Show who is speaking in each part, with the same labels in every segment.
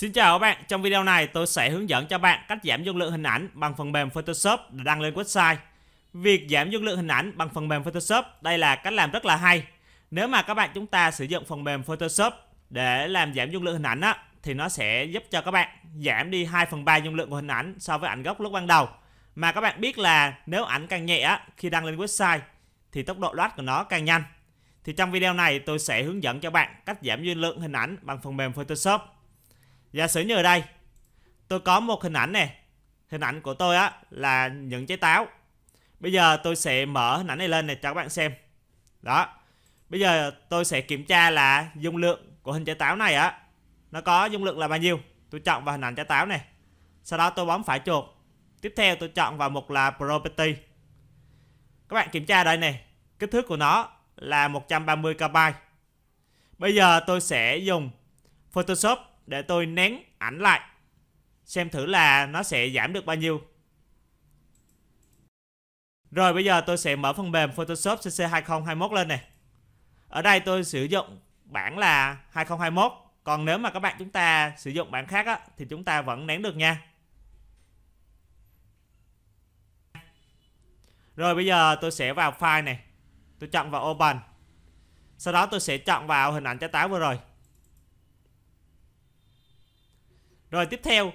Speaker 1: Xin chào các bạn, trong video này tôi sẽ hướng dẫn cho bạn cách giảm dung lượng hình ảnh bằng phần mềm Photoshop để đăng lên website. Việc giảm dung lượng hình ảnh bằng phần mềm Photoshop đây là cách làm rất là hay. Nếu mà các bạn chúng ta sử dụng phần mềm Photoshop để làm giảm dung lượng hình ảnh á, thì nó sẽ giúp cho các bạn giảm đi 2 phần 3 dung lượng của hình ảnh so với ảnh gốc lúc ban đầu. Mà các bạn biết là nếu ảnh càng nhẹ á, khi đăng lên website thì tốc độ load của nó càng nhanh. Thì trong video này tôi sẽ hướng dẫn cho bạn cách giảm dung lượng hình ảnh bằng phần mềm Photoshop giả sử như ở đây tôi có một hình ảnh này hình ảnh của tôi á là những trái táo bây giờ tôi sẽ mở hình ảnh này lên này cho các bạn xem đó bây giờ tôi sẽ kiểm tra là dung lượng của hình trái táo này á nó có dung lượng là bao nhiêu tôi chọn vào hình ảnh trái táo này sau đó tôi bấm phải chuột tiếp theo tôi chọn vào mục là property các bạn kiểm tra đây này kích thước của nó là 130 KB bây giờ tôi sẽ dùng Photoshop để tôi nén ảnh lại. Xem thử là nó sẽ giảm được bao nhiêu. Rồi bây giờ tôi sẽ mở phần mềm Photoshop CC2021 lên này. Ở đây tôi sử dụng bản là 2021. Còn nếu mà các bạn chúng ta sử dụng bản khác á, thì chúng ta vẫn nén được nha. Rồi bây giờ tôi sẽ vào file này. Tôi chọn vào open. Sau đó tôi sẽ chọn vào hình ảnh trái táo vừa rồi. Rồi tiếp theo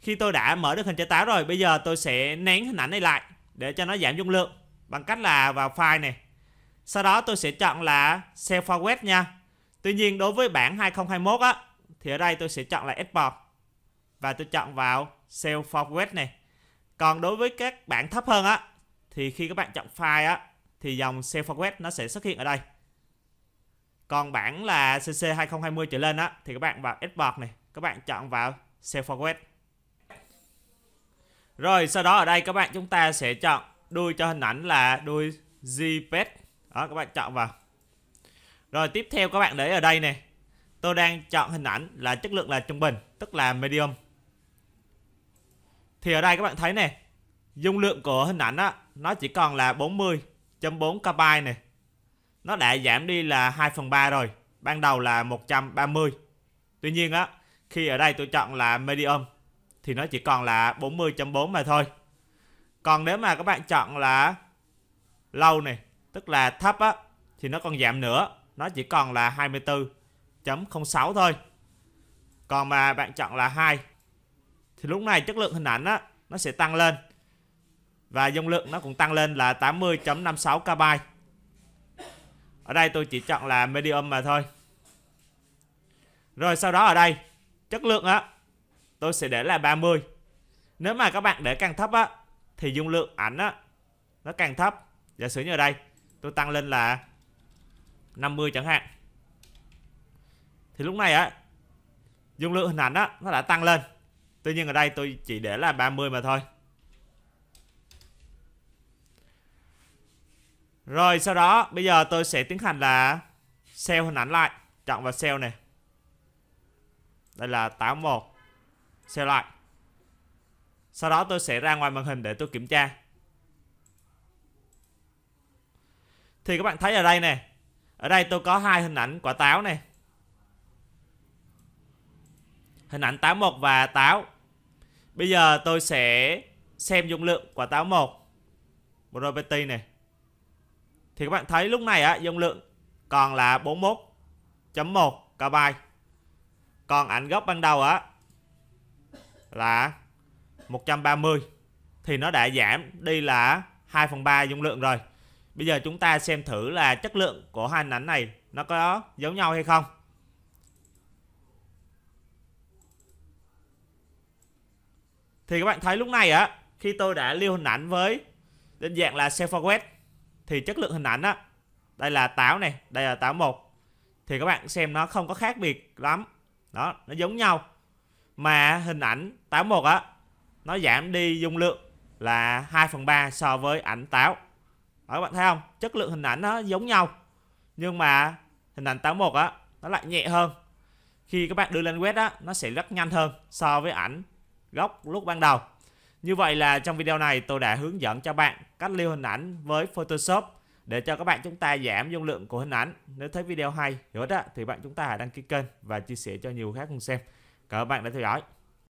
Speaker 1: Khi tôi đã mở được hình trái táo rồi Bây giờ tôi sẽ nén hình ảnh này lại Để cho nó giảm dung lượng Bằng cách là vào file này Sau đó tôi sẽ chọn là Save forward nha Tuy nhiên đối với bản 2021 á Thì ở đây tôi sẽ chọn là Export Và tôi chọn vào Save forward này Còn đối với các bản thấp hơn á Thì khi các bạn chọn file á Thì dòng Save forward nó sẽ xuất hiện ở đây còn bản là CC 2020 trở lên á thì các bạn vào export này, các bạn chọn vào Self-Aware Rồi sau đó ở đây các bạn chúng ta sẽ chọn đuôi cho hình ảnh là đuôi JPEG Đó các bạn chọn vào Rồi tiếp theo các bạn để ở đây nè Tôi đang chọn hình ảnh là chất lượng là trung bình Tức là medium Thì ở đây các bạn thấy nè Dung lượng của hình ảnh đó, nó chỉ còn là 40.4 KB này Nó đã giảm đi là 2 phần 3 rồi Ban đầu là 130 Tuy nhiên á khi ở đây tôi chọn là medium thì nó chỉ còn là 40.4 mà thôi. Còn nếu mà các bạn chọn là lâu này, tức là thấp á thì nó còn giảm nữa, nó chỉ còn là 24.06 thôi. Còn mà bạn chọn là 2 thì lúc này chất lượng hình ảnh á nó sẽ tăng lên. Và dung lượng nó cũng tăng lên là 80.56 KB. Ở đây tôi chỉ chọn là medium mà thôi. Rồi sau đó ở đây chất lượng á tôi sẽ để là 30 nếu mà các bạn để càng thấp á thì dung lượng ảnh á nó càng thấp giả sử như ở đây tôi tăng lên là 50 chẳng hạn thì lúc này á dung lượng hình ảnh á nó đã tăng lên tuy nhiên ở đây tôi chỉ để là 30 mà thôi rồi sau đó bây giờ tôi sẽ tiến hành là sell hình ảnh lại chọn vào sell này đây là 81 Xem lại Sau đó tôi sẽ ra ngoài màn hình để tôi kiểm tra Thì các bạn thấy ở đây nè Ở đây tôi có hai hình ảnh quả táo nè Hình ảnh 81 và táo Bây giờ tôi sẽ xem dung lượng quả táo 1 Probability này Thì các bạn thấy lúc này á dung lượng còn là 41.1 KB còn ảnh gốc ban đầu á là 130 thì nó đã giảm đi là 2 phần 3 dung lượng rồi bây giờ chúng ta xem thử là chất lượng của hai hình ảnh này nó có giống nhau hay không thì các bạn thấy lúc này á khi tôi đã lưu hình ảnh với định dạng là self-aware thì chất lượng hình ảnh á đây là táo này đây là táo một thì các bạn xem nó không có khác biệt lắm đó nó giống nhau mà hình ảnh táo một á nó giảm đi dung lượng là 2 phần 3 so với ảnh táo đó các bạn thấy không chất lượng hình ảnh nó giống nhau nhưng mà hình ảnh táo một á nó lại nhẹ hơn khi các bạn đưa lên web á nó sẽ rất nhanh hơn so với ảnh gốc lúc ban đầu như vậy là trong video này tôi đã hướng dẫn cho bạn cách lưu hình ảnh với Photoshop để cho các bạn chúng ta giảm dung lượng của hình ảnh. Nếu thấy video hay, hữu ích thì bạn chúng ta hãy đăng ký kênh và chia sẻ cho nhiều khác cùng xem. Cảm ơn bạn đã theo dõi.